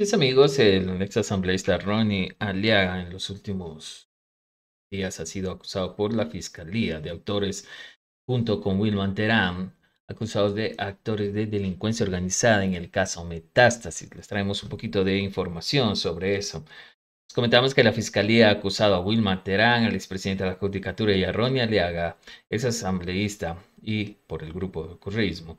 Mis amigos, el ex asambleísta Ronnie Aliaga en los últimos días ha sido acusado por la Fiscalía de autores junto con Wilman Terán, acusados de actores de delincuencia organizada en el caso Metástasis. Les traemos un poquito de información sobre eso. comentamos que la Fiscalía ha acusado a Wilman Terán, al expresidente de la Judicatura, y a Ronnie Aliaga, ex asambleísta y por el grupo de ocurrismo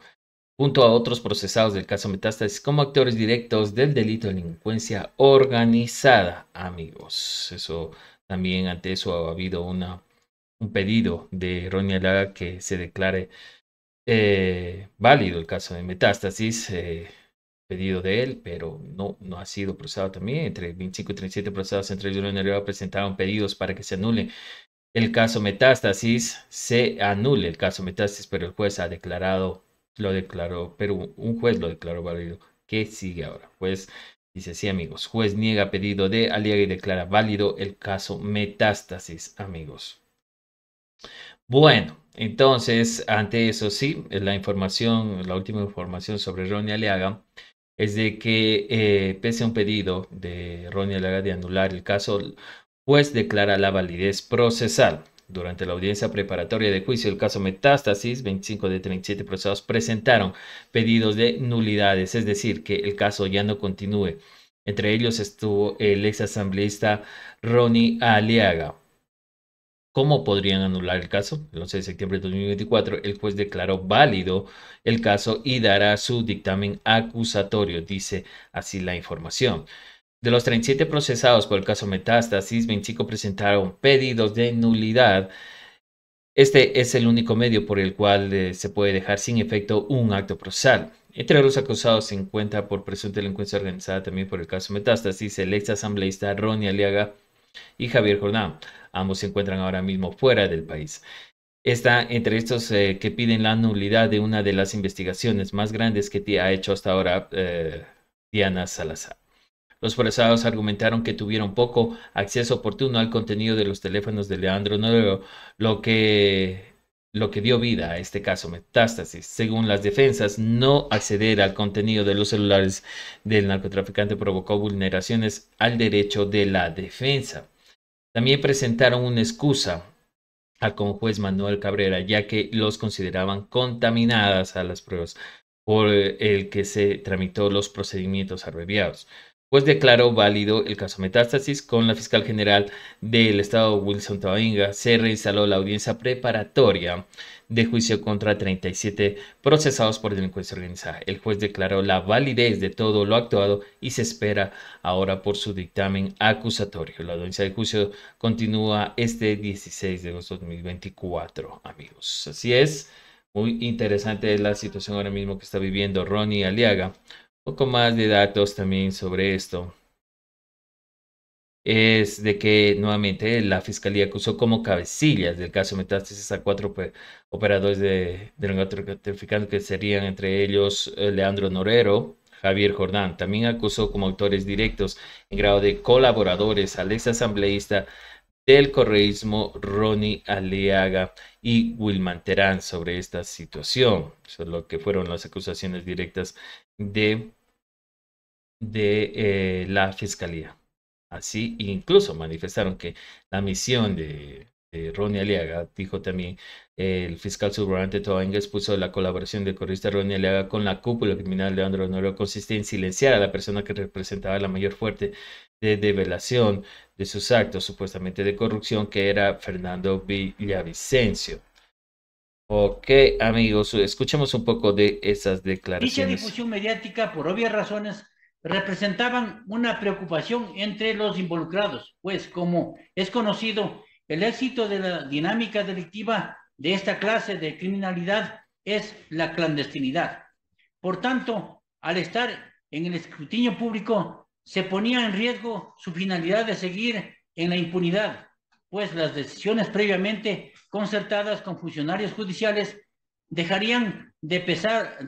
junto a otros procesados del caso Metástasis como actores directos del delito de delincuencia organizada, amigos. Eso también ante eso ha habido una, un pedido de Ronnie Alaga que se declare eh, válido el caso de Metástasis. Eh, pedido de él, pero no, no ha sido procesado también. Entre 25 y 37 procesados entre el y presentaron pedidos para que se anule el caso Metástasis. Se anule el caso Metástasis, pero el juez ha declarado lo declaró, pero un juez lo declaró válido. ¿Qué sigue ahora? Pues dice sí amigos. Juez niega pedido de Aliaga y declara válido el caso Metástasis, amigos. Bueno, entonces, ante eso sí, eh, la información, la última información sobre Ronnie Aliaga es de que, eh, pese a un pedido de Ronnie Aliaga de anular el caso, juez declara la validez procesal. Durante la audiencia preparatoria de juicio del caso Metástasis, 25 de 37 procesados presentaron pedidos de nulidades, es decir, que el caso ya no continúe. Entre ellos estuvo el ex asambleísta Ronnie Aliaga. ¿Cómo podrían anular el caso? El 11 de septiembre de 2024, el juez declaró válido el caso y dará su dictamen acusatorio, dice así la información. De los 37 procesados por el caso Metástasis, 25 presentaron pedidos de nulidad. Este es el único medio por el cual eh, se puede dejar sin efecto un acto procesal. Entre los acusados se encuentra por presunta delincuencia organizada también por el caso Metástasis el ex asambleísta Ronnie Aliaga y Javier Jordán. Ambos se encuentran ahora mismo fuera del país. Está entre estos eh, que piden la nulidad de una de las investigaciones más grandes que ha hecho hasta ahora eh, Diana Salazar. Los procesados argumentaron que tuvieron poco acceso oportuno al contenido de los teléfonos de Leandro Noruego, lo que lo que dio vida a este caso metástasis. Según las defensas, no acceder al contenido de los celulares del narcotraficante provocó vulneraciones al derecho de la defensa. También presentaron una excusa al conjuez Manuel Cabrera, ya que los consideraban contaminadas a las pruebas por el que se tramitó los procedimientos abreviados pues declaró válido el caso Metástasis con la fiscal general del estado Wilson toainga Se reinstaló la audiencia preparatoria de juicio contra 37 procesados por delincuencia organizada. El juez declaró la validez de todo lo actuado y se espera ahora por su dictamen acusatorio. La audiencia de juicio continúa este 16 de agosto de 2024, amigos. Así es. Muy interesante la situación ahora mismo que está viviendo Ronnie Aliaga poco más de datos también sobre esto es de que nuevamente la fiscalía acusó como cabecillas del caso Metástasis a cuatro operadores de, de que serían entre ellos eh, Leandro Norero, Javier Jordán. También acusó como autores directos en grado de colaboradores al ex asambleísta del correísmo Ronnie Aliaga y Wilman Terán sobre esta situación, sobre lo que fueron las acusaciones directas de, de eh, la fiscalía. Así incluso manifestaron que la misión de, eh, Ronnie Aliaga, dijo también eh, el fiscal subrogante Toanga puso la colaboración de corista Ronnie Aliaga con la cúpula criminal Leandro Andro consiste en silenciar a la persona que representaba la mayor fuerte de develación de sus actos supuestamente de corrupción, que era Fernando Villavicencio. Ok, amigos, escuchemos un poco de esas declaraciones. Dicha difusión mediática, por obvias razones, representaban una preocupación entre los involucrados, pues como es conocido, el éxito de la dinámica delictiva de esta clase de criminalidad es la clandestinidad. Por tanto, al estar en el escrutinio público, se ponía en riesgo su finalidad de seguir en la impunidad, pues las decisiones previamente concertadas con funcionarios judiciales dejarían de,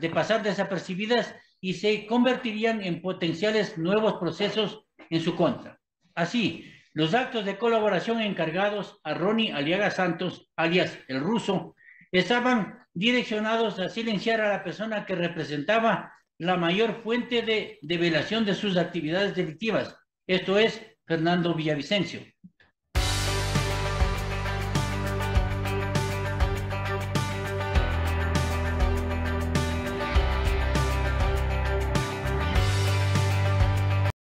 de pasar desapercibidas y se convertirían en potenciales nuevos procesos en su contra. Así, los actos de colaboración encargados a Ronnie Aliaga Santos, alias el ruso, estaban direccionados a silenciar a la persona que representaba la mayor fuente de develación de sus actividades delictivas, esto es Fernando Villavicencio.